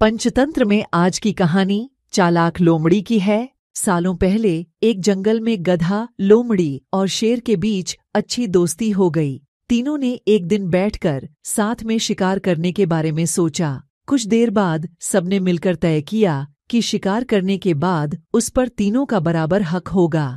पंचतंत्र में आज की कहानी चालाक लोमड़ी की है सालों पहले एक जंगल में गधा लोमड़ी और शेर के बीच अच्छी दोस्ती हो गई तीनों ने एक दिन बैठकर साथ में शिकार करने के बारे में सोचा कुछ देर बाद सबने मिलकर तय किया कि शिकार करने के बाद उस पर तीनों का बराबर हक होगा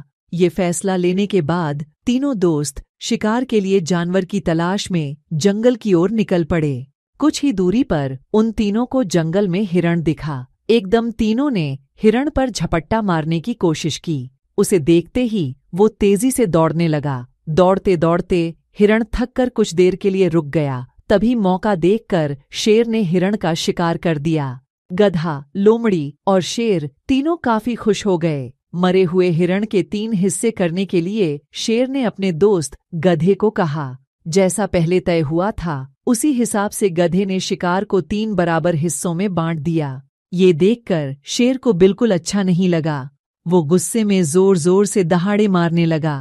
ये फैसला लेने के बाद तीनों दोस्त शिकार के लिए जानवर की तलाश में जंगल की ओर निकल पड़े कुछ ही दूरी पर उन तीनों को जंगल में हिरण दिखा एकदम तीनों ने हिरण पर झपट्टा मारने की कोशिश की उसे देखते ही वो तेजी से दौड़ने लगा दौड़ते दौड़ते हिरण थक कर कुछ देर के लिए रुक गया तभी मौका देखकर शेर ने हिरण का शिकार कर दिया गधा लोमड़ी और शेर तीनों काफी खुश हो गए मरे हुए हिरण के तीन हिस्से करने के लिए शेर ने अपने दोस्त गधे को कहा जैसा पहले तय हुआ था उसी हिसाब से गधे ने शिकार को तीन बराबर हिस्सों में बांट दिया ये देखकर शेर को बिल्कुल अच्छा नहीं लगा वो गुस्से में जोर जोर से दहाड़े मारने लगा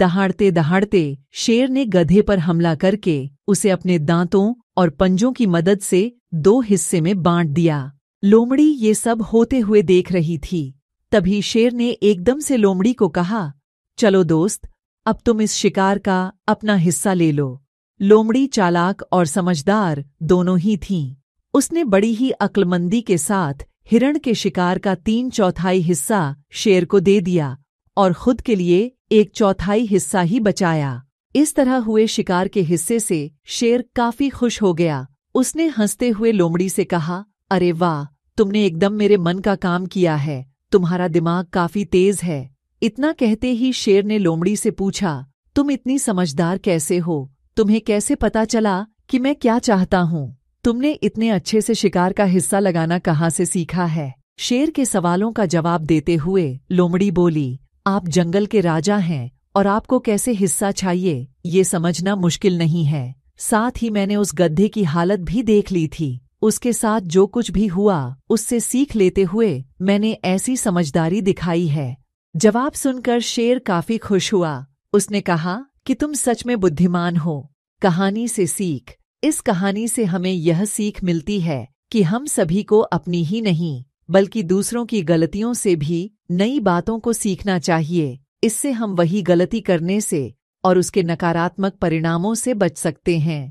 दहाड़ते दहाड़ते शेर ने गधे पर हमला करके उसे अपने दांतों और पंजों की मदद से दो हिस्से में बांट दिया लोमड़ी ये सब होते हुए देख रही थी तभी शेर ने एकदम से लोमड़ी को कहा चलो दोस्त अब तुम इस शिकार का अपना हिस्सा ले लो लोमड़ी चालाक और समझदार दोनों ही थीं उसने बड़ी ही अक्लमंदी के साथ हिरण के शिकार का तीन चौथाई हिस्सा शेर को दे दिया और खुद के लिए एक चौथाई हिस्सा ही बचाया इस तरह हुए शिकार के हिस्से से शेर काफी खुश हो गया उसने हंसते हुए लोमड़ी से कहा अरे वाह तुमने एकदम मेरे मन का काम किया है तुम्हारा दिमाग काफी तेज है इतना कहते ही शेर ने लोमड़ी से पूछा तुम इतनी समझदार कैसे हो तुम्हें कैसे पता चला कि मैं क्या चाहता हूँ तुमने इतने अच्छे से शिकार का हिस्सा लगाना कहाँ से सीखा है शेर के सवालों का जवाब देते हुए लोमड़ी बोली आप जंगल के राजा हैं और आपको कैसे हिस्सा चाहिए ये समझना मुश्किल नहीं है साथ ही मैंने उस गद्धे की हालत भी देख ली थी उसके साथ जो कुछ भी हुआ उससे सीख लेते हुए मैंने ऐसी समझदारी दिखाई है जवाब सुनकर शेर काफी खुश हुआ उसने कहा कि तुम सच में बुद्धिमान हो कहानी से सीख इस कहानी से हमें यह सीख मिलती है कि हम सभी को अपनी ही नहीं बल्कि दूसरों की गलतियों से भी नई बातों को सीखना चाहिए इससे हम वही गलती करने से और उसके नकारात्मक परिणामों से बच सकते हैं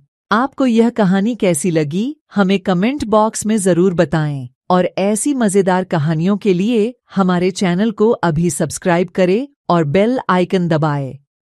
आपको यह कहानी कैसी लगी हमें कमेंट बॉक्स में जरूर बताएं और ऐसी मजेदार कहानियों के लिए हमारे चैनल को अभी सब्सक्राइब करें और बेल आइकन दबाएं।